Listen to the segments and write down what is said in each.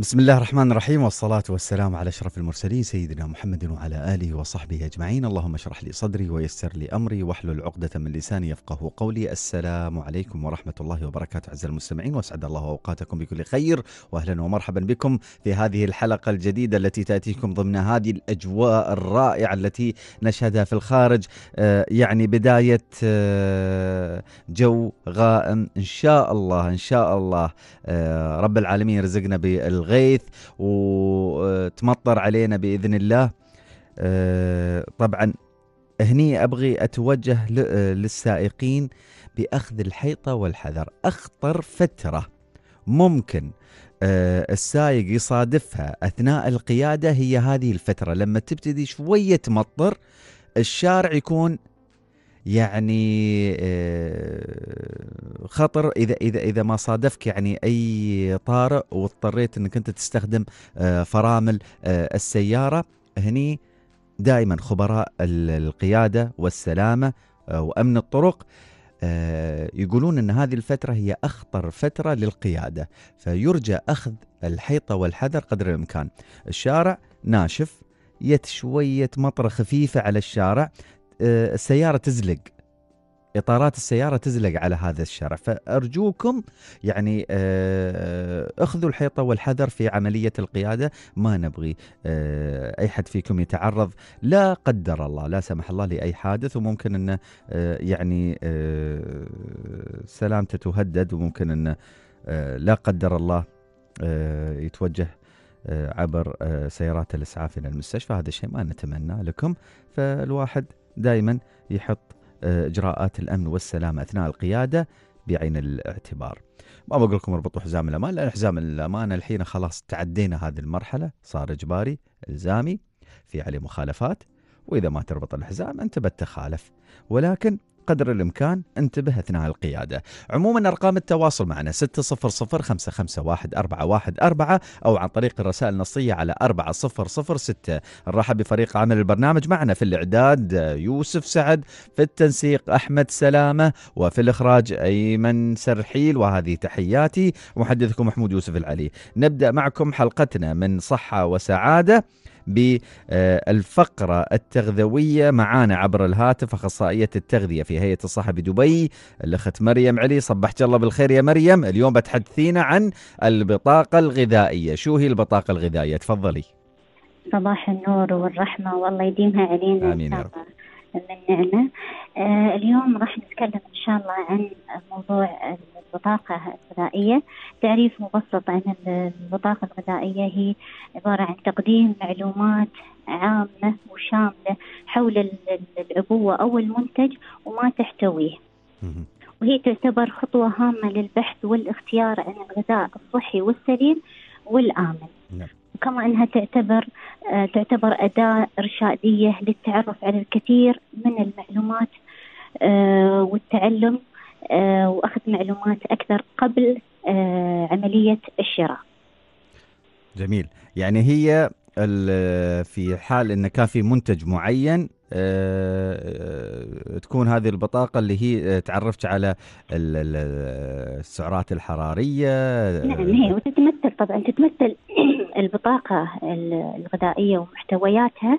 بسم الله الرحمن الرحيم والصلاة والسلام على أشرف المرسلين سيدنا محمد وعلى آله وصحبه أجمعين اللهم اشرح لي صدري ويسر لي أمري واحلل عقدة من لساني يفقه قولي السلام عليكم ورحمة الله وبركاته أعزائي المستمعين وأسعد الله أوقاتكم بكل خير وأهلا ومرحبا بكم في هذه الحلقة الجديدة التي تأتيكم ضمن هذه الأجواء الرائعة التي نشهدها في الخارج آه، يعني بداية آه، جو غائم إن شاء الله إن شاء الله آه، رب العالمين يرزقنا بال الغيث وتمطر علينا باذن الله آه، طبعا هني ابغي اتوجه آه، للسائقين باخذ الحيطه والحذر اخطر فتره ممكن آه، السائق يصادفها اثناء القياده هي هذه الفتره لما تبتدي شويه تمطر الشارع يكون يعني آه، خطر اذا اذا اذا ما صادفك يعني اي طارئ واضطريت انك انت تستخدم آه، فرامل آه، السياره هني دائما خبراء القياده والسلامه وامن الطرق يقولون ان هذه الفتره هي اخطر فتره للقياده فيرجى اخذ الحيطه والحذر قدر الامكان الشارع ناشف يت شويه مطره خفيفه على الشارع آه، السياره تزلق اطارات السياره تزلق على هذا الشارع فارجوكم يعني آه، اخذوا الحيطه والحذر في عمليه القياده ما نبغي آه، اي حد فيكم يتعرض لا قدر الله لا سمح الله لاي حادث وممكن انه يعني سلامته تهدد وممكن انه لا قدر الله يتوجه عبر سيارات الاسعاف الى المستشفى هذا الشيء ما نتمناه لكم فالواحد دائما يحط آه، اجراءات الامن والسلامه اثناء القياده بعين الاعتبار. ما بقول لكم اربطوا حزام الامان لان حزام الامان الحين خلاص تعدينا هذه المرحله صار اجباري الزامي في عليه مخالفات واذا ما تربط الحزام انت بتخالف ولكن قدر الإمكان انتبه أثناء القيادة عموما أرقام التواصل معنا 600551414 أو عن طريق الرسائل النصية على 4006 نرحب بفريق عمل البرنامج معنا في الإعداد يوسف سعد في التنسيق أحمد سلامة وفي الإخراج أيمن سرحيل وهذه تحياتي محدثكم محمود يوسف العلي نبدأ معكم حلقتنا من صحة وسعادة بالفقرة التغذوية معانا عبر الهاتف أخصائية التغذية في هيئة الصحة بدبي الأخت مريم علي صبحت الله بالخير يا مريم اليوم بتحدثينا عن البطاقة الغذائية شو هي البطاقة الغذائية تفضلي صباح النور والرحمة والله يديمها علينا آمين يا رب من نعمة آه، اليوم راح نتكلم إن شاء الله عن موضوع البطاقة الغذائية تعريف مبسط عن البطاقة الغذائية هي عبارة عن تقديم معلومات عامة وشاملة حول العبوة أو المنتج وما تحتويه وهي تعتبر خطوة هامة للبحث والاختيار عن الغذاء الصحي والسليم والآمن نعم. كما أنها تعتبر آه، تعتبر أداة إرشادية للتعرف على الكثير من المعلومات آه، والتعلم آه، واخذ معلومات اكثر قبل آه، عمليه الشراء. جميل، يعني هي في حال ان كان في منتج معين آه، تكون هذه البطاقة اللي هي تعرفت على السعرات الحرارية نعم هي وتتمثل طبعا تتمثل البطاقة الغذائية ومحتوياتها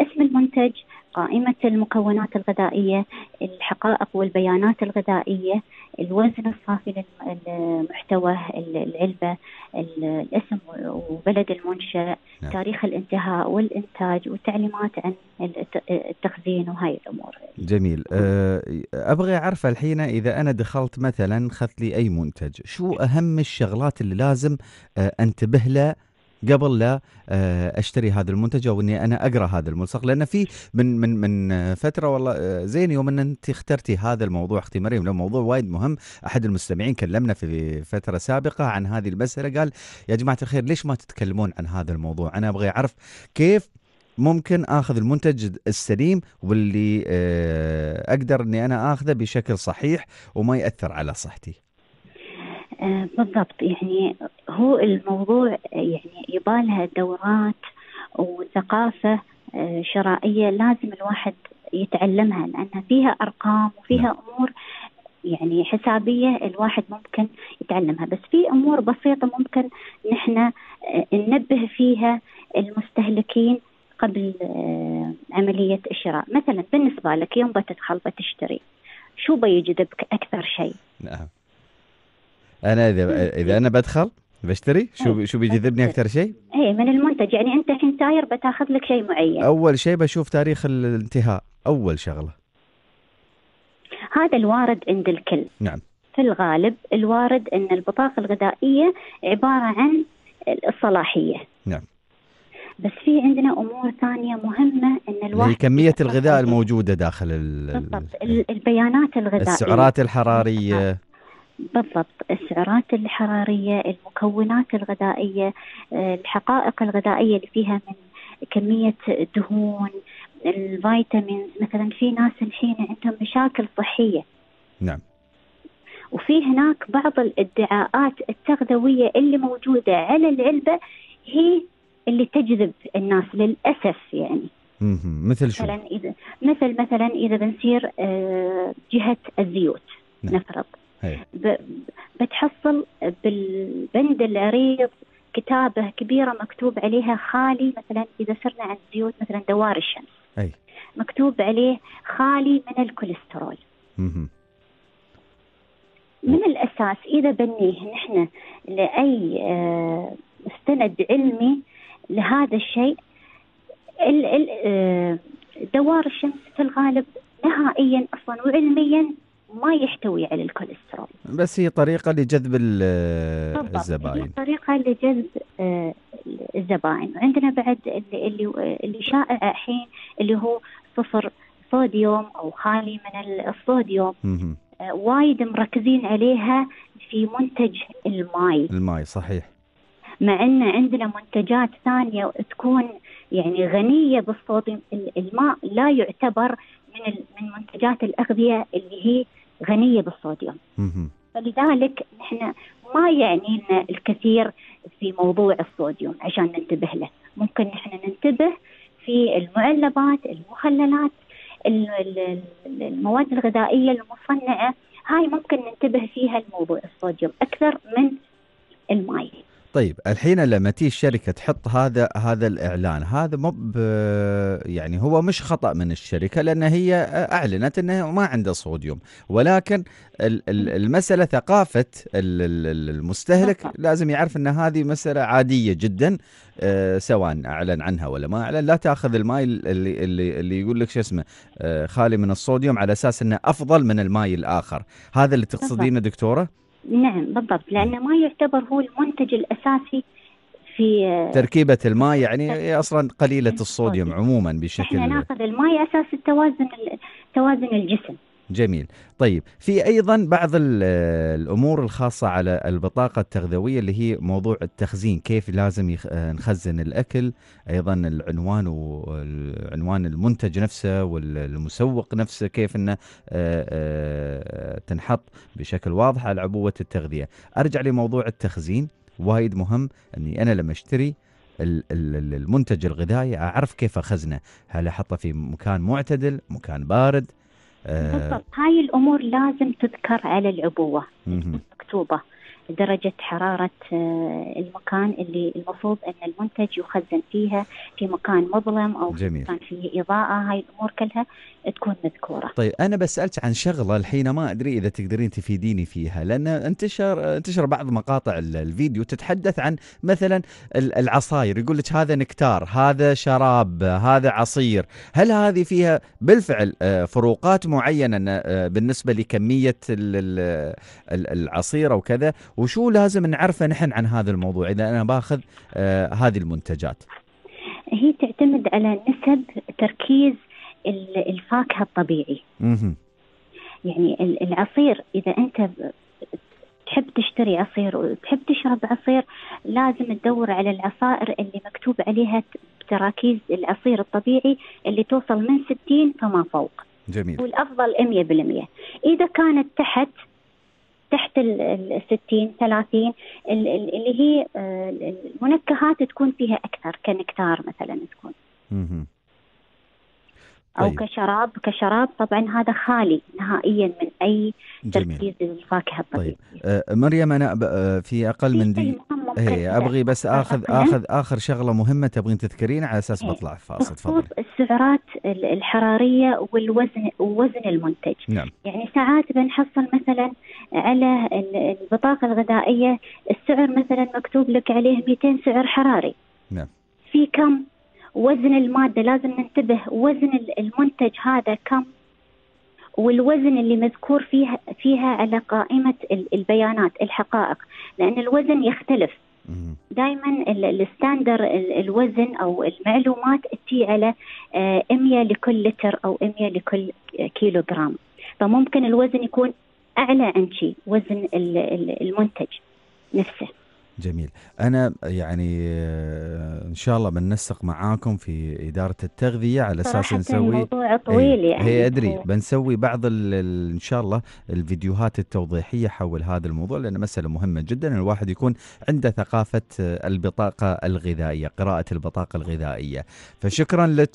اسم المنتج قائمة المكونات الغذائية الحقائق والبيانات الغذائية الوزن الصافي للمحتوى العلبة الاسم وبلد المنشأ نعم. تاريخ الانتهاء والإنتاج والتعليمات عن التخزين وهاي الأمور جميل آه، أبغى أعرف الحين إذا أنا دخلت مثلا خذت لي أي منتج شو نعم. أهم الشغلات اللي لازم آه، أنتبه لها قبل لا آه، اشتري هذا المنتج او اني انا اقرا هذا الملصق لان في من من من فتره والله آه، زين يوم ان انت اخترتي هذا الموضوع اختي مريم لو موضوع وايد مهم احد المستمعين كلمنا في فتره سابقه عن هذه المساله قال يا جماعه الخير ليش ما تتكلمون عن هذا الموضوع انا ابغى اعرف كيف ممكن اخذ المنتج السليم واللي آه، اقدر اني انا اخذه بشكل صحيح وما ياثر على صحتي آه، بالضبط يعني هو الموضوع يعني يبالها دورات وثقافة آه، شرائية لازم الواحد يتعلمها لأنها فيها أرقام وفيها نعم. أمور يعني حسابية الواحد ممكن يتعلمها بس في أمور بسيطة ممكن نحن آه، ننبه فيها المستهلكين قبل عملية الشراء مثلا بالنسبة لك يوم بتدخل بتشتري شو بيجذبك أكثر شيء نعم. انا اذا اذا انا بدخل بشتري شو إيه. شو بيجذبني اكثر شيء؟ اي من المنتج يعني انت ساير بتاخذ لك شيء معين اول شيء بشوف تاريخ الانتهاء اول شغله هذا الوارد عند الكل نعم في الغالب الوارد ان البطاقه الغذائيه عباره عن الصلاحيه نعم بس في عندنا امور ثانيه مهمه ان الواحد كميه الغذاء الموجوده داخل ال بالضبط البيانات الغذائيه السعرات الحراريه بالضبط السعرات الحرارية المكونات الغذائية آه، الحقائق الغذائية اللي فيها من كمية دهون الفيتامينز مثلا في ناس الحين عندهم مشاكل صحية نعم وفي هناك بعض الادعاءات التغذوية اللي موجودة على العلبة هي اللي تجذب الناس للأسف يعني مثل شو؟ مثلا إذا مثل مثلا إذا بنصير آه، جهة الزيوت نعم. نفرض إيه. بتحصل بالبند العريض كتابه كبيره مكتوب عليها خالي مثلا اذا سرنا عن زيوت مثلا دوار الشمس أي. مكتوب عليه خالي من الكوليسترول مم. من الاساس اذا بنيه نحن لاي آه، مستند علمي لهذا الشيء آه، دوار الشمس في الغالب نهائيا اصلا وعلميا ما يحتوي على الكوليسترول بس هي طريقة لجذب الزبائن هي طريقة لجذب آه، الزبائن وعندنا بعد اللي اللي شائع الحين اللي هو صفر صوديوم او خالي من الصوديوم آه، وايد مركزين عليها في منتج الماي الماي صحيح مع ان عندنا منتجات ثانيه تكون يعني غنيه بالصوديوم الماء لا يعتبر من من منتجات الاغذيه اللي هي غنيه بالصوديوم. فلذلك نحن ما يعني لنا الكثير في موضوع الصوديوم عشان ننتبه له، ممكن نحن ننتبه في المعلبات، المخللات، المواد الغذائيه المصنعه، هاي ممكن ننتبه فيها لموضوع الصوديوم اكثر من الماي. طيب الحين لما تيجي الشركه تحط هذا هذا الاعلان هذا مو يعني هو مش خطا من الشركه لان هي اعلنت انه ما عنده صوديوم ولكن المساله ثقافه المستهلك لازم يعرف ان هذه مساله عاديه جدا آه، سواء اعلن عنها ولا ما اعلن لا تاخذ الماي اللي اللي, اللي يقول لك شو اسمه آه، خالي من الصوديوم على اساس انه افضل من الماي الاخر هذا اللي تقصدينه دكتوره نعم بالضبط لأن ما يعتبر هو المنتج الأساسي في آه، تركيبة الماء يعني هي أصلا قليلة الصوديوم عموما بشكل احنا ناخذ الماء أساس التوازن توازن الجسم جميل طيب في ايضا بعض الامور الخاصه على البطاقه التغذويه اللي هي موضوع التخزين كيف لازم يخ... نخزن الاكل ايضا العنوان وعنوان المنتج نفسه والمسوق نفسه كيف انه آه، آه، تنحط بشكل واضح على عبوه التغذيه ارجع لموضوع التخزين وايد مهم اني انا لما اشتري المنتج الغذائي اعرف كيف اخزنه هل احطه في مكان معتدل مكان بارد بالضبط آه. هاي الامور لازم تذكر على العبوه مكتوبه درجة حرارة آه، المكان اللي المفروض أن المنتج يخزن فيها في مكان مظلم أو جميل. مكان فيه إضاءة هاي الأمور كلها تكون مذكوره. طيب انا بسالت عن شغله الحين ما ادري اذا تقدرين تفيديني فيها لان انتشر انتشر بعض مقاطع الفيديو تتحدث عن مثلا العصاير يقول لك هذا نكتار، هذا شراب، هذا عصير، هل هذه فيها بالفعل آه، فروقات معينه آه، بالنسبه لكميه العصير او كذا وشو لازم نعرفه نحن عن هذا الموضوع اذا انا باخذ آه، هذه المنتجات؟ هي تعتمد على نسب تركيز الفاكهه الطبيعي يعني العصير اذا انت تحب تشتري عصير وتحب تشرب عصير لازم تدور على العصائر اللي مكتوب عليها تراكيز العصير الطبيعي اللي توصل من 60 فما فوق جميل والافضل 100% اذا كانت تحت تحت ال 60 30 اللي هي آه، المنكهات تكون فيها اكثر كنكتار مثلا تكون. او طيب. كشراب كشراب طبعا هذا خالي نهائيا من اي جميل. تركيز للفاكهه الطبيعيه. طيب آه مريم انا آه، في اقل من دي هي إيه، ابغي بس اخذ اخذ اخر شغله مهمه تبغين تذكرين على اساس إيه. بطلع فاصل تفضلي. السعرات الحراريه والوزن وزن المنتج. نعم. يعني ساعات بنحصل مثلا على البطاقه الغذائيه السعر مثلا مكتوب لك عليه 200 سعر حراري. نعم. في كم وزن المادة لازم ننتبه وزن المنتج هذا كم والوزن اللي مذكور فيها فيها على قائمة البيانات الحقائق لأن الوزن يختلف دائما الستاندر الوزن او المعلومات تي على 100 آه، لكل لتر او 100 لكل كيلو جرام فممكن الوزن يكون اعلى عن شيء وزن المنتج نفسه جميل أنا يعني آه، إن شاء الله بننسق معاكم في إدارة التغذية على أساس نسوي الموضوع إيه، طويل يعني هي أدري بنسوي بعض إن شاء الله الفيديوهات التوضيحية حول هذا الموضوع لأن مسألة مهمة جدا ان الواحد يكون عنده ثقافة البطاقة الغذائية قراءة البطاقة الغذائية فشكرا لك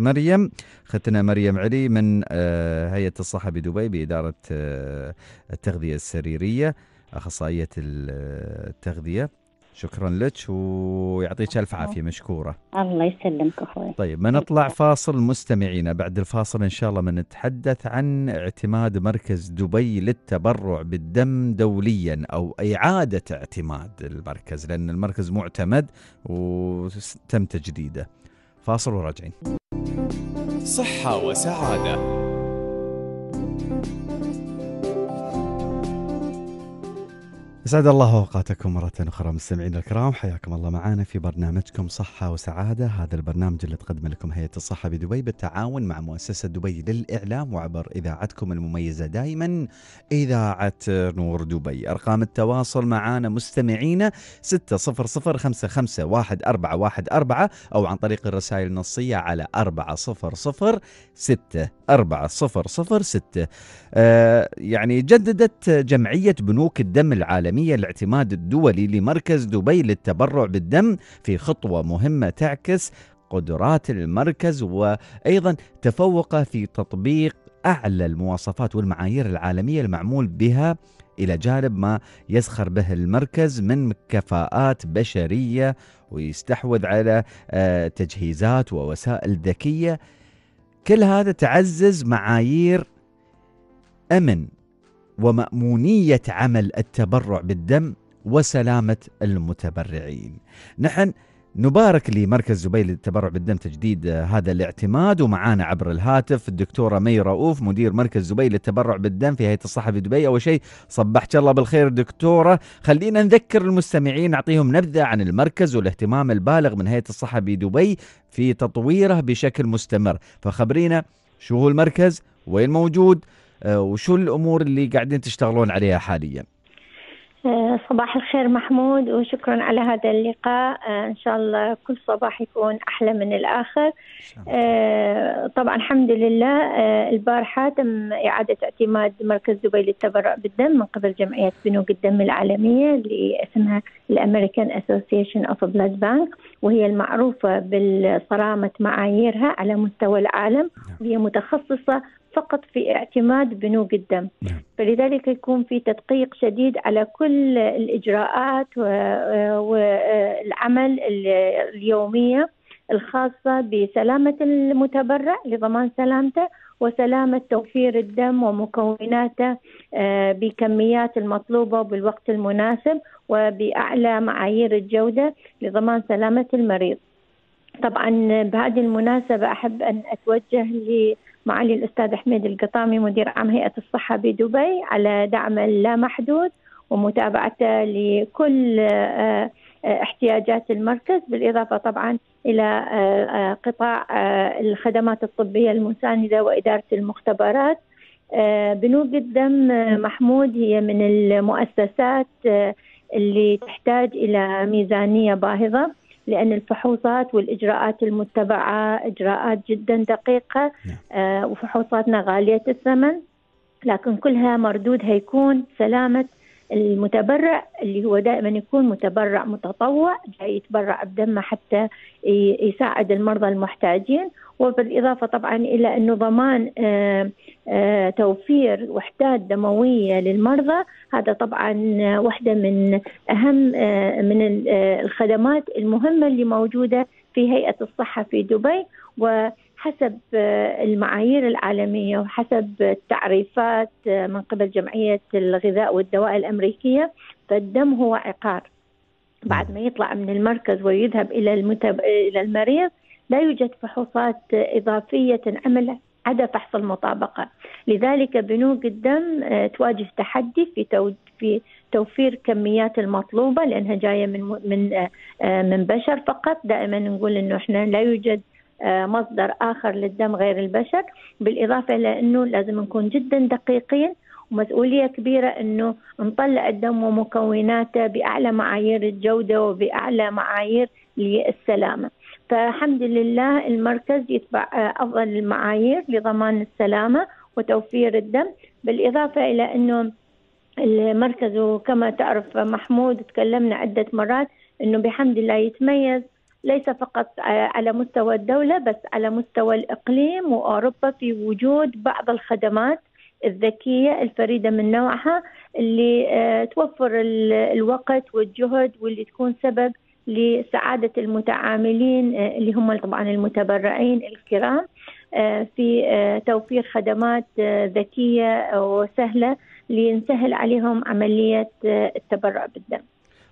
مريم ختنا مريم علي من آه، هيئة الصحة بدبي بإدارة آه، التغذية السريرية اخصائيه التغذيه شكرا لك ويعطيك الف عافيه مشكوره الله يسلمك اخوي طيب ما نطلع فاصل مستمعينا بعد الفاصل ان شاء الله بنتحدث عن اعتماد مركز دبي للتبرع بالدم دوليا او اعاده اعتماد المركز لان المركز معتمد وتم تجديده فاصل وراجعين صحه وسعاده يسعد الله اوقاتكم مرة اخرى مستمعينا الكرام حياكم الله معنا في برنامجكم صحة وسعادة هذا البرنامج اللي تقدم لكم هيئة الصحة بدبي بالتعاون مع مؤسسة دبي للاعلام وعبر اذاعتكم المميزة دائما اذاعة نور دبي ارقام التواصل معنا مستمعينا 600 او عن طريق الرسائل النصية على 4006 6 4006 آه، يعني جددت جمعية بنوك الدم العالمية الاعتماد الدولي لمركز دبي للتبرع بالدم في خطوة مهمة تعكس قدرات المركز وأيضا تفوقه في تطبيق أعلى المواصفات والمعايير العالمية المعمول بها إلى جانب ما يزخر به المركز من كفاءات بشرية ويستحوذ على آه، تجهيزات ووسائل ذكية كل هذا تعزز معايير امن ومامونيه عمل التبرع بالدم وسلامه المتبرعين. نحن نبارك لمركز دبي للتبرع بالدم تجديد هذا الاعتماد ومعانا عبر الهاتف الدكتورة مي رؤوف مدير مركز دبي للتبرع بالدم في هيئة الصحة في دبي أول شيء صبحت الله بالخير دكتورة خلينا نذكر المستمعين نعطيهم نبذة عن المركز والاهتمام البالغ من هيئة الصحة دبي في تطويره بشكل مستمر فخبرينا شو هو المركز وين موجود آه، وشو الأمور اللي قاعدين تشتغلون عليها حالياً آه، صباح الخير محمود وشكرا على هذا اللقاء آه، ان شاء الله كل صباح يكون احلى من الاخر آه، طبعا الحمد لله البارحه تم اعاده اعتماد مركز دبي للتبرع بالدم من قبل جمعيه بنوك الدم العالميه اللي اسمها الامريكان اسوسيشن اوف بلاد بانك وهي المعروفه بالصرامه معاييرها على مستوى العالم وهي نعم. متخصصه فقط في اعتماد بنوك الدم نعم. فلذلك يكون في تدقيق شديد على كل الإجراءات والعمل اليومية الخاصة بسلامة المتبرع لضمان سلامته وسلامة توفير الدم ومكوناته آه، بكميات المطلوبة وبالوقت المناسب وبأعلى معايير الجودة لضمان سلامة المريض طبعا بهذه المناسبة أحب أن أتوجه لمعالي الأستاذ حميد القطامي مدير عام هيئة الصحة بدبي على دعمه اللامحدود ومتابعته لكل آه، احتياجات المركز بالإضافة طبعا إلى آه، آه، قطاع الخدمات الطبية المساندة وإدارة المختبرات بنوك الدم محمود هي من المؤسسات اللي تحتاج إلى ميزانية باهظة لأن الفحوصات والإجراءات المتبعة إجراءات جدا دقيقة نعم. آه، وفحوصاتنا غالية الثمن لكن كلها مردودها يكون سلامة المتبرع اللي هو دائما يكون متبرع متطوع يتبرع بدمه حتى يساعد المرضى المحتاجين وبالإضافة طبعا إلى أنه ضمان آه، آه، توفير وحدات دموية للمرضى هذا طبعا آه، واحدة من أهم من الخدمات المهمة اللي موجودة في هيئة الصحة في دبي و حسب آه، المعايير العالمية وحسب التعريفات آه، من قبل جمعية الغذاء والدواء الأمريكية فالدم هو عقار بعد ما يطلع من المركز ويذهب إلى, المتب... إلى المريض لا يوجد فحوصات إضافية تنعمل عدا فحص المطابقة لذلك بنوك الدم آه، تواجه تحدي في تو... في توفير كميات المطلوبة لأنها جاية من من من بشر فقط دائما نقول إنه إحنا لا يوجد آه، مصدر آخر للدم غير البشر بالإضافة لأنه لازم نكون جدا دقيقين ومسؤولية كبيرة أنه نطلع الدم ومكوناته بأعلى معايير الجودة وبأعلى معايير للسلامة فالحمد لله المركز يتبع آه، أفضل المعايير لضمان السلامة وتوفير الدم بالإضافة إلى أنه المركز وكما تعرف محمود تكلمنا عدة مرات أنه بحمد الله يتميز ليس فقط آه، على مستوى الدولة بس على مستوى الإقليم وأوروبا في وجود بعض الخدمات الذكية الفريدة من نوعها اللي آه، توفر الوقت والجهد واللي تكون سبب لسعادة المتعاملين آه، اللي هم طبعا المتبرعين الكرام في توفير خدمات ذكية وسهلة لنسهل عليهم عملية التبرع بالدم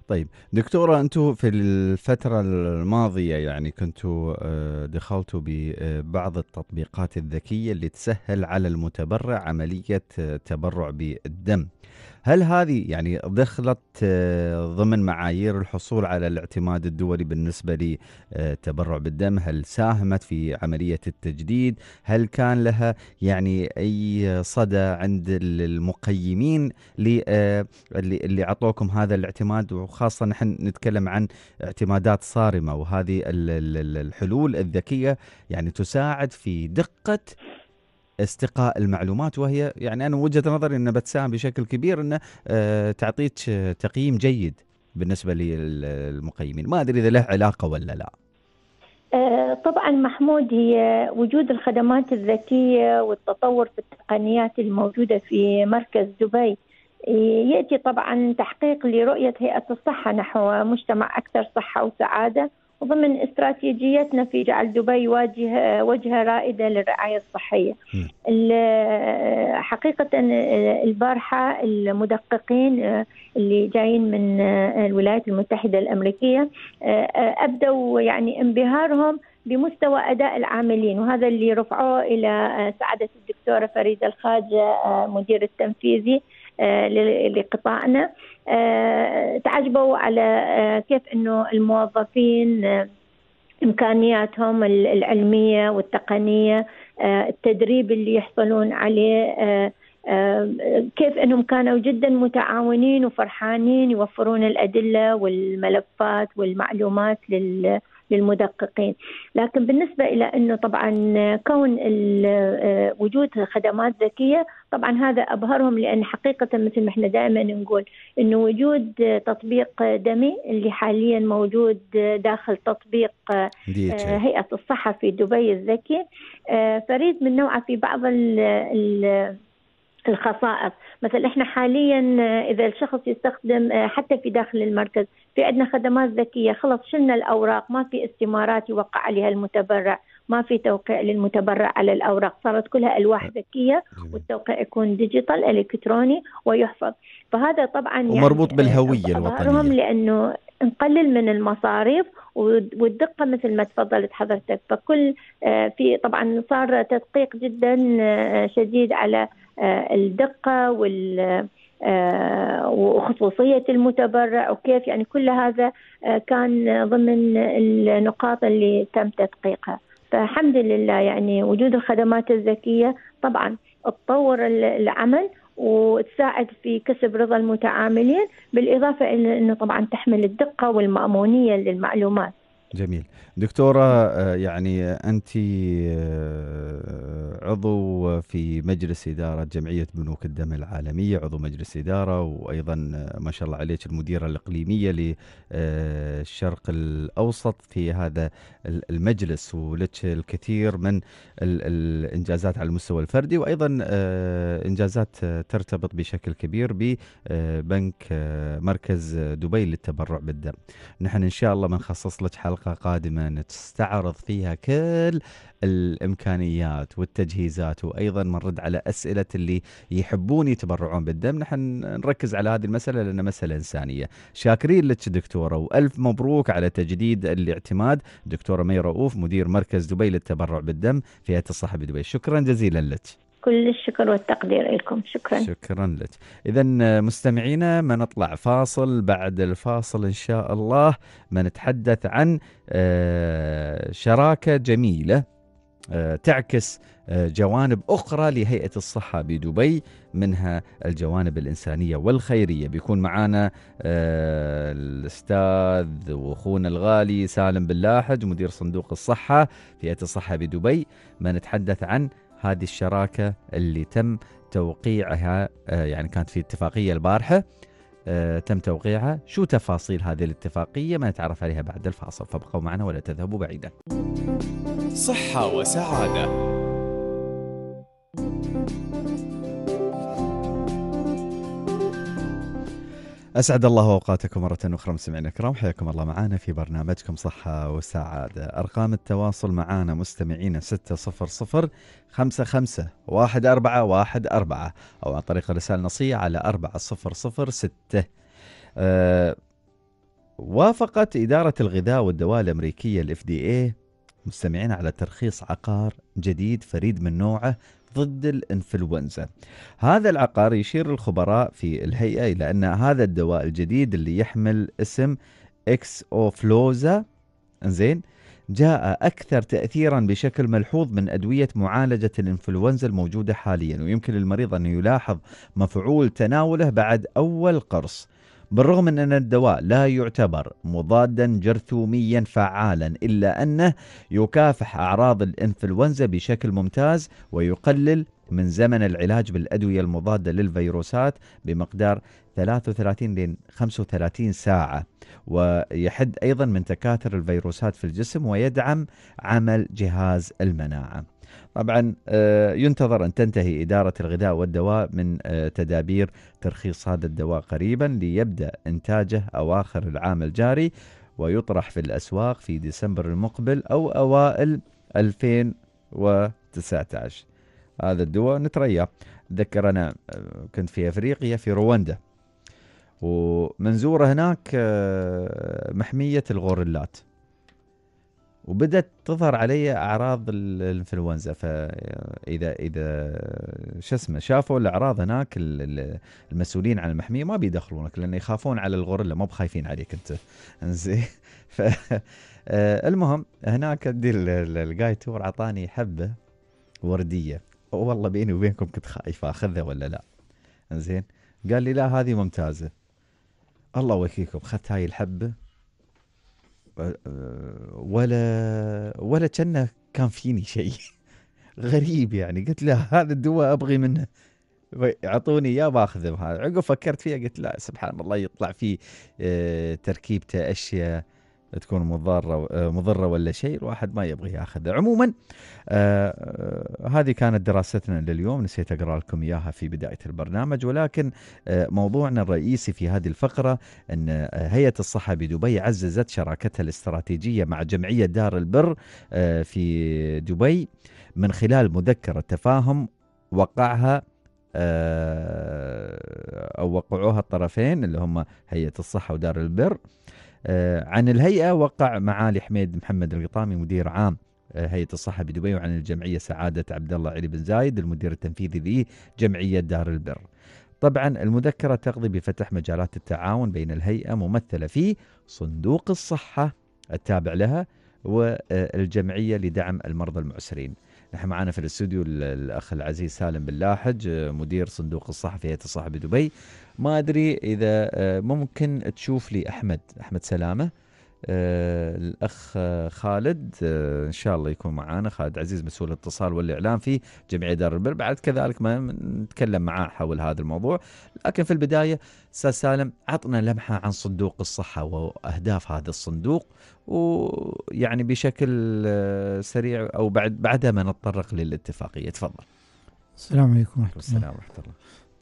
طيب دكتورة أنتم في الفترة الماضية يعني كنتوا آه، دخلتوا ببعض آه، التطبيقات الذكية اللي تسهل على المتبرع عملية آه، تبرع بالدم هل هذه يعني دخلت آه، ضمن معايير الحصول على الاعتماد الدولي بالنسبة للتبرع آه، بالدم هل ساهمت في عملية التجديد هل كان لها يعني أي صدى عند المقيمين آه، اللي اللي عطوكم هذا الاعتماد وخاصة نحن نتكلم عن اعتمادات صارمة وهذه الحلول الذكية يعني تساعد في دقة استقاء المعلومات وهي يعني انا وجهه نظري انها بتساهم بشكل كبير انه آه، تعطيك تقييم جيد بالنسبه للمقيمين، ما ادري اذا له علاقه ولا لا. آه، طبعا محمود هي وجود الخدمات الذكيه والتطور في التقنيات الموجوده في مركز دبي آه، ياتي طبعا تحقيق لرؤيه هيئه الصحه نحو مجتمع اكثر صحه وسعاده ضمن استراتيجيتنا في جعل دبي واجهة وجهة رائدة للرعاية الصحية حقيقة البارحة المدققين آه، اللي جايين من آه، الولايات المتحدة الأمريكية آه، أبدوا يعني انبهارهم بمستوى اداء العاملين وهذا اللي رفعوه الى سعاده الدكتوره فريده الخاجه مدير التنفيذي آه، لقطاعنا آه، تعجبوا على آه، كيف انه الموظفين امكانياتهم العلميه والتقنيه التدريب اللي يحصلون عليه كيف انهم كانوا جدا متعاونين وفرحانين يوفرون الادله والملفات والمعلومات لل للمدققين لكن بالنسبة إلى أنه طبعا كون آه، وجود خدمات ذكية طبعا هذا أبهرهم لأن حقيقة مثل ما احنا دائما نقول أنه وجود تطبيق دمي اللي حاليا موجود داخل تطبيق آه، آه، هيئة الصحة في دبي الذكي فريد من نوعه في بعض ال الخصائص مثلا احنا حاليا آه، اذا الشخص يستخدم آه، حتى في داخل المركز في عندنا خدمات ذكيه خلص شلنا الاوراق ما في استمارات يوقع عليها المتبرع ما في توقيع للمتبرع على الاوراق صارت كلها الواح آه. ذكيه والتوقيع يكون ديجيتال الكتروني ويحفظ فهذا طبعا ومربوط يعني، بالهويه الوطنيه لانه نقلل من المصاريف والدقة مثل ما تفضلت حضرتك فكل آه، في طبعا صار تدقيق جدا آه، شديد على آه، الدقة وال وخصوصية المتبرع وكيف يعني كل هذا كان ضمن النقاط اللي تم تدقيقها فالحمد لله يعني وجود الخدمات الذكية طبعا تطور العمل وتساعد في كسب رضا المتعاملين بالإضافة إلى أنه طبعا تحمل الدقة والمأمونية للمعلومات جميل دكتورة آه، يعني آه، أنت آه، عضو في مجلس إدارة جمعية بنوك الدم العالمية عضو مجلس إدارة وأيضا ما شاء الله عليك المديرة الإقليمية للشرق الأوسط في هذا المجلس ولك الكثير من الإنجازات على المستوى الفردي وأيضا إنجازات ترتبط بشكل كبير ببنك مركز دبي للتبرع بالدم نحن إن شاء الله بنخصص لك حلقة حلقة قادمة نستعرض فيها كل الامكانيات والتجهيزات وايضا بنرد على اسئله اللي يحبون يتبرعون بالدم نحن نركز على هذه المساله لانها مساله انسانيه شاكرين لك دكتوره والف مبروك على تجديد الاعتماد دكتوره مي رؤوف مدير مركز دبي للتبرع بالدم في هيئه الصحه بدبي شكرا جزيلا لك كل الشكر والتقدير لكم شكرا شكرا لك إذا آه، مستمعينا ما نطلع فاصل بعد الفاصل إن شاء الله ما نتحدث عن آه، شراكة جميلة آه، تعكس جوانب أخرى لهيئة الصحة بدبي منها الجوانب الإنسانية والخيرية بيكون معنا الأستاذ وأخونا الغالي سالم بلاحج مدير صندوق الصحة في هيئة الصحة بدبي ما نتحدث عن هذه الشراكه اللي تم توقيعها آه، يعني كانت في اتفاقيه البارحه آه، تم توقيعها شو تفاصيل هذه الاتفاقيه ما نتعرف عليها بعد الفاصل فابقوا معنا ولا تذهبوا بعيدا صحه وسعاده اسعد الله اوقاتكم مره اخرى مستمعينا الكرام حياكم الله معنا في برنامجكم صحه وسعاده ارقام التواصل معنا مستمعينا 600 55 1414 او عن طريق الرساله النصيه على 4006 أه وافقت إدارة الغذاء والدواء الأمريكية الاف دي اي مستمعين على ترخيص عقار جديد فريد من نوعه ضد الانفلونزا. هذا العقار يشير الخبراء في الهيئه الى ان هذا الدواء الجديد اللي يحمل اسم اكسوفلوزا زين جاء أكثر تأثيرا بشكل ملحوظ من أدوية معالجة الإنفلونزا الموجودة حاليا ويمكن للمريض أن يلاحظ مفعول تناوله بعد أول قرص بالرغم من أن الدواء لا يعتبر مضادا جرثوميا فعالا إلا أنه يكافح أعراض الإنفلونزا بشكل ممتاز ويقلل من زمن العلاج بالأدوية المضادة للفيروسات بمقدار 33 ل 35 ساعة ويحد أيضا من تكاثر الفيروسات في الجسم ويدعم عمل جهاز المناعة طبعا آه، ينتظر أن تنتهي إدارة الغذاء والدواء من آه، تدابير ترخيص هذا الدواء قريبا ليبدأ إنتاجه أواخر العام الجاري ويطرح في الأسواق في ديسمبر المقبل أو أوائل 2019 هذا الدواء نترياه أتذكر أنا آه، كنت في أفريقيا في رواندا ومنزورة هناك محمية الغوريلات وبدت تظهر علي اعراض الانفلونزا فاذا اذا شو اسمه شافوا الاعراض هناك المسؤولين عن المحميه ما بيدخلونك لان يخافون على الغوريلا ما بخايفين عليك انت انزين ف آه، المهم هناك دي الجاي تور اعطاني حبه ورديه والله بيني وبينكم كنت خايف اخذها ولا لا انزين قال لي لا هذه ممتازه الله وكيكم اخذت هاي الحبه آه، ولا ولا كنا كان فيني شيء غريب يعني قلت له هذا الدواء ابغي منه اعطوني اياه باخذه عقب فكرت فيها قلت لا سبحان الله يطلع في آه، تركيبته اشياء تكون مضاره آه، مضره ولا شيء الواحد ما يبغى ياخذها عموما آه،, آه هذه كانت دراستنا لليوم نسيت اقرا لكم اياها في بدايه البرنامج ولكن آه موضوعنا الرئيسي في هذه الفقره ان آه، هيئه الصحه بدبي عززت شراكتها الاستراتيجيه مع جمعيه دار البر آه في دبي من خلال مذكره تفاهم وقعها أو وقعوها الطرفين اللي هم هيئة الصحة ودار البر آه، عن الهيئة وقع معالي حميد محمد القطامي مدير عام آه، هيئة الصحة بدبي وعن الجمعية سعادة عبد الله علي بن زايد المدير التنفيذي لجمعية دار البر طبعا المذكرة تقضي بفتح مجالات التعاون بين الهيئة ممثلة في صندوق الصحة التابع لها والجمعية لدعم المرضى المعسرين نحن معنا في الاستوديو الأخ العزيز سالم بن لاحج آه، مدير صندوق الصحة في هيئة الصحة بدبي ما ادري اذا آه، ممكن تشوف لي احمد احمد سلامه آه، الاخ آه، خالد ان شاء الله يكون معانا خالد عزيز مسؤول الاتصال والاعلام في جمعيه دار البر بعد كذلك ما نتكلم معاه حول هذا الموضوع لكن في البدايه استاذ سالم عطنا لمحه عن صندوق الصحه واهداف هذا الصندوق ويعني بشكل سريع او بعد بعدها ما نتطرق للاتفاقيه تفضل السلام عليكم ورحمه الله السلام ورحمه الله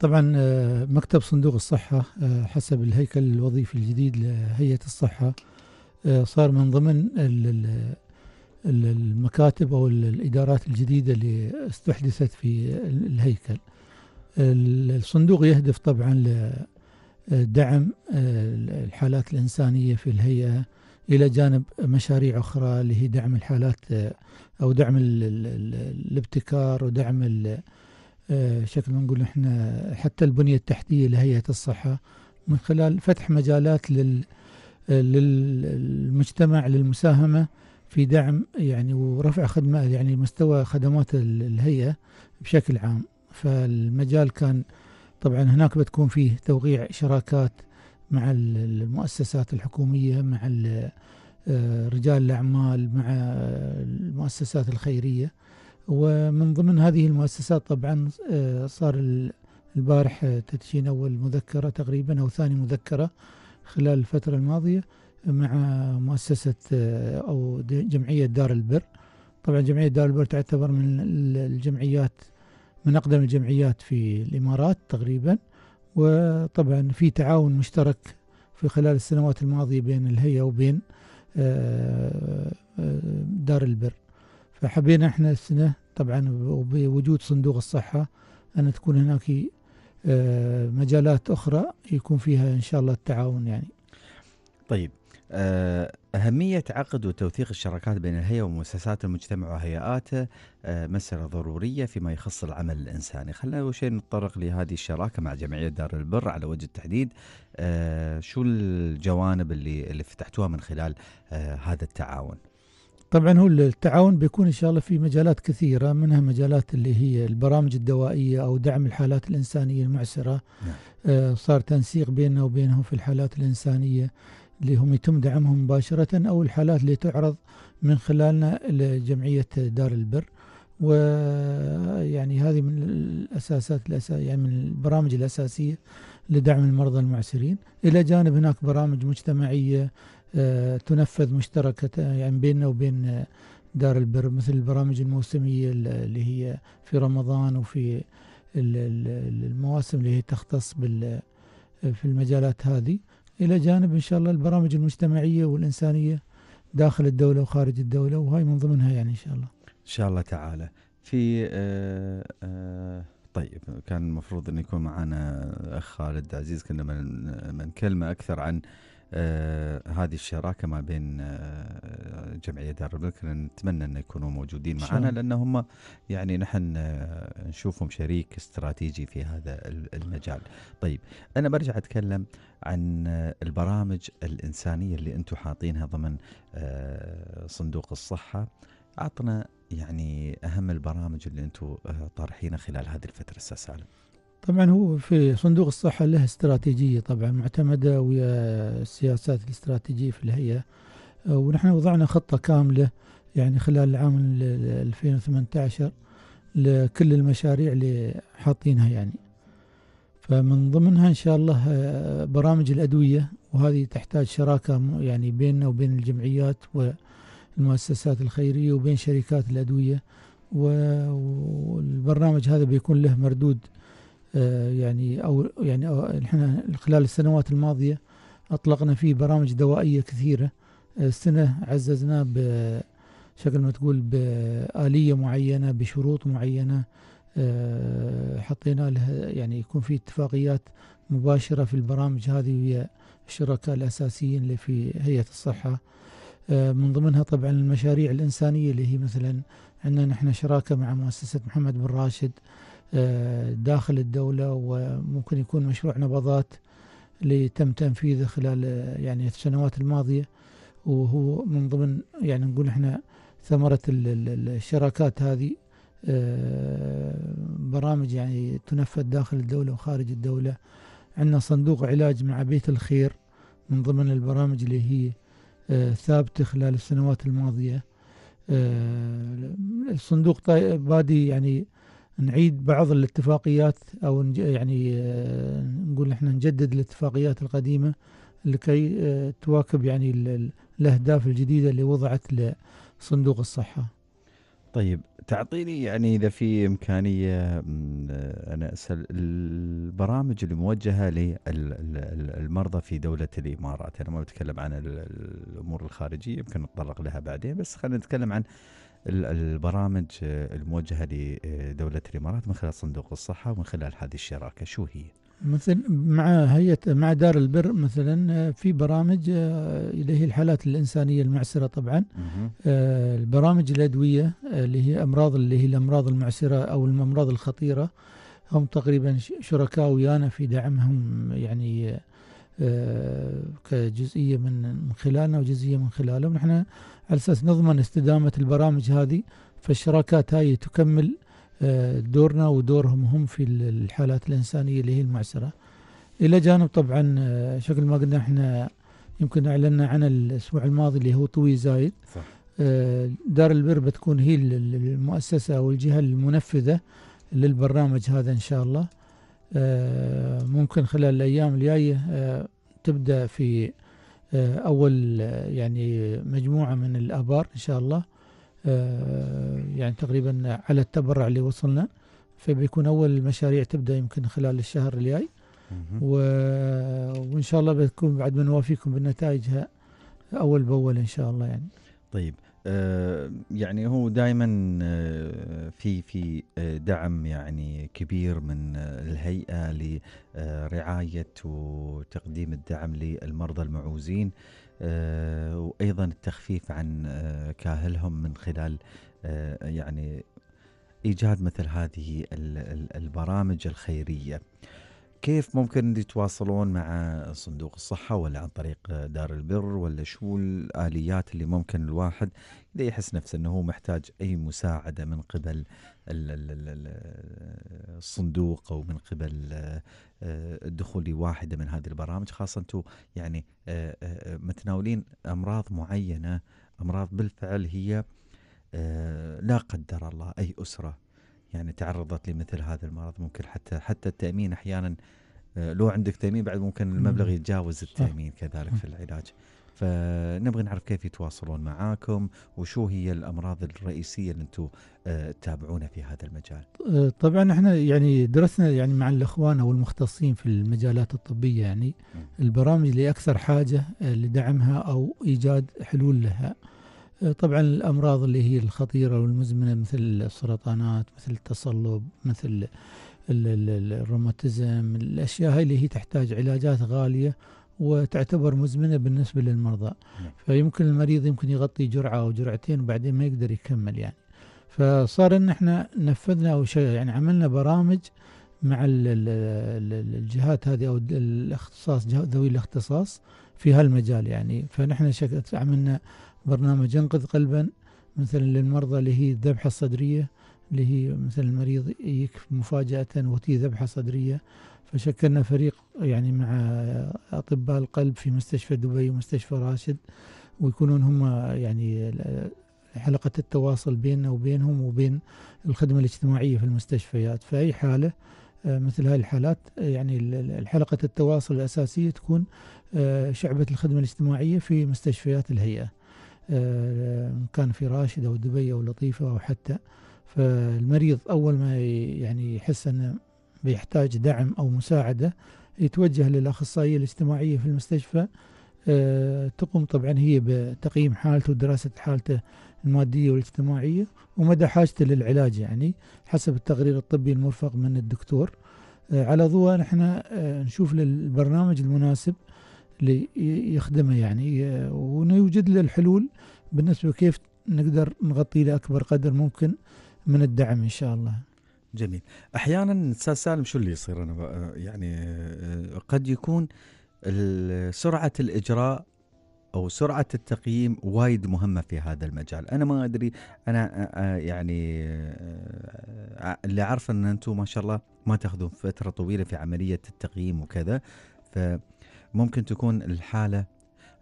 طبعا آه، مكتب صندوق الصحة آه، حسب الهيكل الوظيفي الجديد لهيئة الصحة آه، صار من ضمن المكاتب أو الإدارات الجديدة اللي استحدثت في الهيكل الصندوق يهدف طبعا لدعم الحالات الإنسانية في الهيئة إلى جانب مشاريع أخرى اللي هي دعم الحالات أو دعم الابتكار ودعم آه، شكل ما نقول احنا حتى البنيه التحتيه لهيئه الصحه من خلال فتح مجالات لل للمجتمع للمساهمه في دعم يعني ورفع خدمه يعني مستوى خدمات الهيئه بشكل عام فالمجال كان طبعا هناك بتكون فيه توقيع شراكات مع المؤسسات الحكوميه مع آه، رجال الاعمال مع المؤسسات الخيريه ومن ضمن هذه المؤسسات طبعا آه، صار البارح آه، تدشين أول مذكرة تقريبا أو ثاني مذكرة خلال الفترة الماضية مع مؤسسة آه، أو جمعية دار البر طبعا جمعية دار البر تعتبر من الجمعيات من أقدم الجمعيات في الإمارات تقريبا وطبعا في تعاون مشترك في خلال السنوات الماضية بين الهيئة وبين دار البر فحبينا احنا السنة طبعا وبوجود صندوق الصحة أن تكون هناك آه، مجالات أخرى يكون فيها إن شاء الله التعاون يعني طيب آه، أهمية عقد وتوثيق الشراكات بين الهيئة ومؤسسات المجتمع وهيئاته آه، مسألة ضرورية فيما يخص العمل الإنساني خلينا أول شيء نتطرق لهذه الشراكة مع جمعية دار البر على وجه التحديد شو الجوانب اللي, اللي فتحتوها من خلال هذا التعاون طبعا هو التعاون بيكون ان شاء الله في مجالات كثيره منها مجالات اللي هي البرامج الدوائيه او دعم الحالات الانسانيه المعسره نعم. آه، صار تنسيق بيننا وبينهم في الحالات الانسانيه اللي هم يتم دعمهم مباشره او الحالات اللي تعرض من خلالنا لجمعيه دار البر ويعني هذه من الاساسات الأسا... يعني من البرامج الاساسيه لدعم المرضى المعسرين إلى جانب هناك برامج مجتمعية آه، تنفذ مشتركة آه، يعني بيننا وبين آه، دار البر مثل البرامج الموسمية اللي هي في رمضان وفي المواسم اللي هي تختص بال في المجالات هذه إلى جانب إن شاء الله البرامج المجتمعية والإنسانية داخل الدولة وخارج الدولة وهاي من ضمنها يعني إن شاء الله إن شاء الله تعالى في آه آه طيب كان المفروض أن يكون معنا أخ خالد عزيز كنا من, كلمة أكثر عن آه هذه الشراكة ما بين آه جمعية دار الملك نتمنى أن يكونوا موجودين معنا لأن هم يعني نحن آه نشوفهم شريك استراتيجي في هذا المجال طيب أنا برجع أتكلم عن آه، البرامج الإنسانية اللي أنتم حاطينها ضمن آه، صندوق الصحة أعطنا يعني اهم البرامج اللي انتم آه، طارحينها خلال هذه الفتره استاذ سالم؟ طبعا هو في صندوق الصحه له استراتيجيه طبعا معتمده ويا السياسات الاستراتيجيه في الهيئه آه، ونحن وضعنا خطه كامله يعني خلال العام 2018 لكل المشاريع اللي حاطينها يعني فمن ضمنها ان شاء الله آه، برامج الادويه وهذه تحتاج شراكه يعني بيننا وبين الجمعيات و المؤسسات الخيرية وبين شركات الأدوية والبرنامج هذا بيكون له مردود آه، يعني أو يعني احنا خلال السنوات الماضية أطلقنا فيه برامج دوائية كثيرة آه، السنة عززناه بشكل ما تقول بآلية معينة بشروط معينة آه، حطينا لها يعني يكون في اتفاقيات مباشرة في البرامج هذه ويا الشركاء الأساسيين اللي في هيئة الصحة آه، من ضمنها طبعا المشاريع الإنسانية اللي هي مثلا عندنا نحن شراكة مع مؤسسة محمد بن راشد آه، داخل الدولة وممكن يكون مشروع نبضات اللي تم تنفيذه خلال آه، يعني السنوات الماضية وهو من ضمن يعني نقول احنا ثمرة الشراكات هذه برامج يعني تنفذ داخل الدولة وخارج الدولة عندنا صندوق علاج مع بيت الخير من ضمن البرامج اللي هي ثابتة خلال السنوات الماضية الصندوق آه، بادي يعني نعيد بعض الاتفاقيات او يعني آه، نقول احنا نجدد الاتفاقيات القديمه لكي آه، تواكب يعني الاهداف الجديده اللي وضعت لصندوق الصحه طيب تعطيني يعني إذا في إمكانية م، أنا أسأل البرامج الموجهه للمرضى في دولة الإمارات أنا ما بتكلم عن الأمور الخارجية يمكن نتطرق لها بعدين بس خلينا نتكلم عن البرامج الموجهة لدولة الإمارات من خلال صندوق الصحة ومن خلال هذه الشراكة شو هي؟ مثل مع هيئة مع دار البر مثلا آه، في برامج آه، اللي هي الحالات الإنسانية المعسرة طبعا آه، البرامج الأدوية اللي هي أمراض اللي هي الأمراض المعسرة أو الأمراض الخطيرة هم تقريبا شركاء ويانا في دعمهم يعني كجزئية من خلالنا وجزئية من خلالهم نحن على أساس نضمن استدامة البرامج هذه فالشراكات هاي تكمل دورنا ودورهم هم في الحالات الإنسانية اللي هي المعسرة إلى جانب طبعا آه، شكل ما قلنا احنا يمكن أعلنا عن الأسبوع الماضي اللي هو طوي زايد صح. آه، دار البر بتكون هي المؤسسة أو الجهة المنفذة للبرنامج هذا إن شاء الله آه، ممكن خلال الأيام الجاية تبدأ في أول يعني مجموعة من الآبار إن شاء الله آه، يعني تقريبا على التبرع اللي وصلنا فبيكون اول المشاريع تبدا يمكن خلال الشهر الجاي و... وان شاء الله بتكون بعد ما نوافيكم بنتائجها اول باول ان شاء الله يعني طيب آه يعني هو دائما آه في في آه دعم يعني كبير من آه، الهيئه لرعايه آه، وتقديم الدعم للمرضى المعوزين آه، وايضا التخفيف عن آه، كاهلهم من خلال آه، يعني ايجاد مثل هذه البرامج الخيريه. كيف ممكن يتواصلون مع صندوق الصحة ولا عن طريق دار البر ولا شو الآليات اللي ممكن الواحد إذا يحس نفسه أنه محتاج أي مساعدة من قبل الصندوق أو من قبل الدخول آه، لواحدة من هذه البرامج خاصة أنتم يعني آه، آه، متناولين أمراض معينة أمراض بالفعل هي لا قدر الله أي أسرة يعني تعرضت لمثل هذا المرض ممكن حتى حتى التامين احيانا آه، لو عندك تامين بعد ممكن المبلغ يتجاوز التامين كذلك في العلاج فنبغى نعرف كيف يتواصلون معاكم وشو هي الامراض الرئيسيه اللي انتم آه، تتابعونها في هذا المجال. آه، طبعا احنا يعني درسنا يعني مع الاخوان او المختصين في المجالات الطبيه يعني البرامج اللي اكثر حاجه لدعمها او ايجاد حلول لها. طبعا الأمراض اللي هي الخطيرة والمزمنة مثل السرطانات مثل التصلب مثل الروماتيزم الأشياء هاي اللي هي تحتاج علاجات غالية وتعتبر مزمنة بالنسبة للمرضى نعم. فيمكن المريض يمكن يغطي جرعة أو جرعتين وبعدين ما يقدر يكمل يعني فصار ان احنا نفذنا او شيء يعني عملنا برامج مع الجهات هذه او الاختصاص ذوي الاختصاص في هالمجال يعني فنحن عملنا برنامج انقذ قلبا مثلا للمرضى اللي هي الذبحه الصدريه اللي هي مثلا المريض يكف مفاجاه وتي ذبحه صدريه فشكلنا فريق يعني مع اطباء القلب في مستشفى دبي ومستشفى راشد ويكونون هم يعني حلقة التواصل بيننا وبينهم وبين الخدمة الاجتماعية في المستشفيات يعني فأي حالة آه، مثل هذه الحالات يعني حلقة التواصل الأساسية تكون آه، شعبة الخدمة الاجتماعية في مستشفيات الهيئة إن آه، كان في راشد أو دبي أو لطيفة أو حتى فالمريض أول ما يعني يحس أنه بيحتاج دعم أو مساعدة يتوجه للأخصائية الاجتماعية في المستشفى آه، تقوم طبعا هي بتقييم حالته ودراسة حالته المادية والاجتماعية ومدى حاجته للعلاج يعني حسب التقرير الطبي المرفق من الدكتور آه، على ضوء نحن نشوف للبرنامج المناسب ليخدمه يعني ونوجد له الحلول بالنسبة كيف نقدر نغطي له أكبر قدر ممكن من الدعم إن شاء الله جميل أحيانا أستاذ سالم شو اللي يصير أنا يعني آه، قد يكون سرعة الإجراء او سرعه التقييم وايد مهمه في هذا المجال انا ما ادري انا آه، آه، يعني اللي اعرفه ان انتم ما شاء الله ما تاخذون فتره طويله في عمليه التقييم وكذا ف ممكن تكون الحاله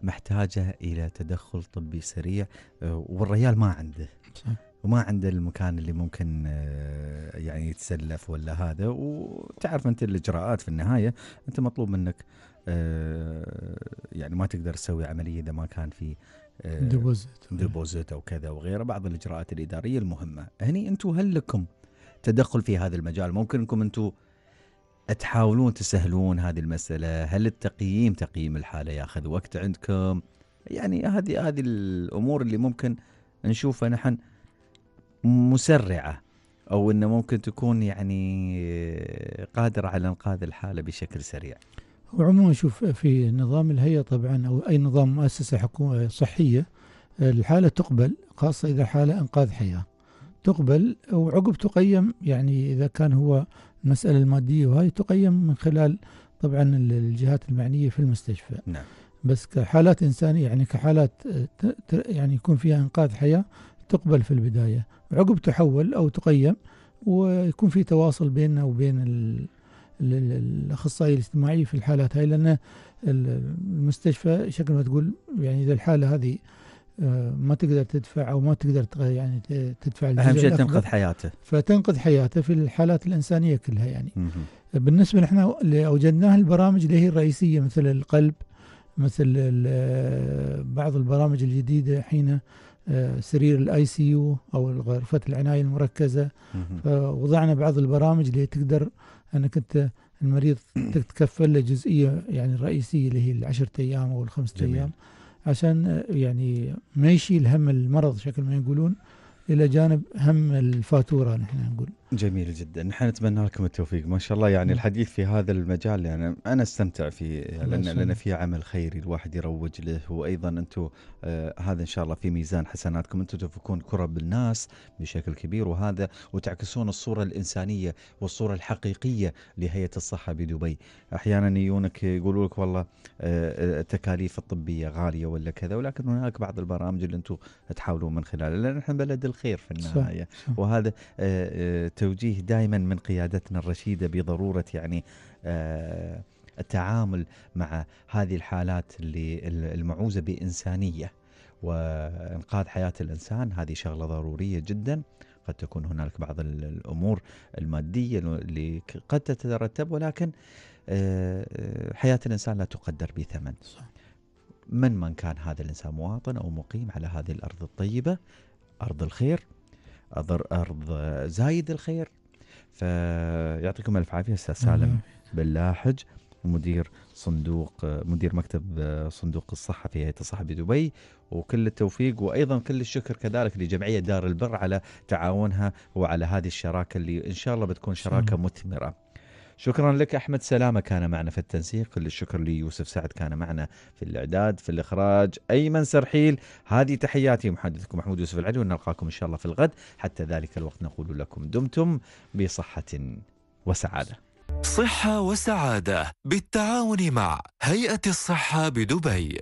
محتاجه الى تدخل طبي سريع آه، والريال ما عنده صح. وما عنده المكان اللي ممكن آه، يعني يتسلف ولا هذا وتعرف انت الاجراءات في النهايه انت مطلوب منك آه، يعني ما تقدر تسوي عمليه اذا ما كان في ديبوزيت ديبوزيت او كذا وغيره بعض الاجراءات الاداريه المهمه هني انتم هل لكم تدخل في هذا المجال ممكن انكم انتم تحاولون تسهلون هذه المسألة هل التقييم تقييم الحالة ياخذ وقت عندكم يعني هذه هذه الأمور اللي ممكن نشوفها نحن مسرعة أو أنه ممكن تكون يعني قادرة على إنقاذ الحالة بشكل سريع وعموما شوف في نظام الهيئة طبعا أو أي نظام مؤسسة صحية الحالة تقبل خاصة إذا حالة إنقاذ حياة تقبل وعقب تقيم يعني إذا كان هو المسألة المادية وهي تقيم من خلال طبعا الجهات المعنية في المستشفى نعم. بس كحالات إنسانية يعني كحالات آه، يعني يكون فيها إنقاذ حياة تقبل في البداية عقب تحول أو تقيم ويكون في تواصل بيننا وبين الأخصائي الاجتماعي في الحالات هاي لأن المستشفى شكل ما تقول يعني إذا الحالة هذه آه، ما تقدر تدفع او ما تقدر يعني تدفع اهم شيء تنقذ حياته فتنقذ حياته في الحالات الانسانيه كلها يعني مه. بالنسبه نحن اوجدناه البرامج اللي هي الرئيسيه مثل القلب مثل آه، بعض البرامج الجديده حين آه، سرير الاي سي يو او غرفه العنايه المركزه فوضعنا بعض البرامج اللي تقدر انك انت المريض تتكفل له جزئيه يعني الرئيسيه اللي هي العشرة ايام او الخمسة ايام عشان آه، يعني ما يشيل هم المرض شكل ما يقولون الى جانب هم الفاتوره نحن نقول جميل جدا نحن نتمنى لكم التوفيق ما شاء الله يعني نعم. الحديث في هذا المجال يعني أنا استمتع فيه لأن, لأن فيه عمل خيري الواحد يروج له وأيضا أنتم آه هذا إن شاء الله في ميزان حسناتكم أنتم تفكون كرة بالناس بشكل كبير وهذا وتعكسون الصورة الإنسانية والصورة الحقيقية لهيئة الصحة بدبي أحيانا يجونك يقولوا لك والله آه التكاليف آه، الطبية غالية ولا كذا ولكن هناك بعض البرامج اللي أنتم تحاولون من خلالها لأن نحن بلد الخير في النهاية صح. وهذا آه, آه، التوجيه دائما من قيادتنا الرشيده بضروره يعني آه، التعامل مع هذه الحالات اللي المعوزه بانسانيه وانقاذ حياه الانسان هذه شغله ضروريه جدا قد تكون هنالك بعض الامور الماديه اللي قد تترتب ولكن آه، آه، حياه الانسان لا تقدر بثمن من من كان هذا الانسان مواطن او مقيم على هذه الارض الطيبه ارض الخير أضر أرض زايد الخير فيعطيكم ألف عافية أستاذ سالم بلاحج مدير صندوق مدير مكتب آه، صندوق الصحة في هيئة الصحة بدبي وكل التوفيق وأيضا كل الشكر كذلك لجمعية دار البر على تعاونها وعلى هذه الشراكة اللي إن شاء الله بتكون شراكة مثمرة شكرا لك أحمد سلامة كان معنا في التنسيق كل الشكر ليوسف سعد كان معنا في الإعداد في الإخراج أيمن سرحيل هذه تحياتي محدثكم محمود يوسف العدو نلقاكم إن شاء الله في الغد حتى ذلك الوقت نقول لكم دمتم بصحة وسعادة صحة وسعادة بالتعاون مع هيئة الصحة بدبي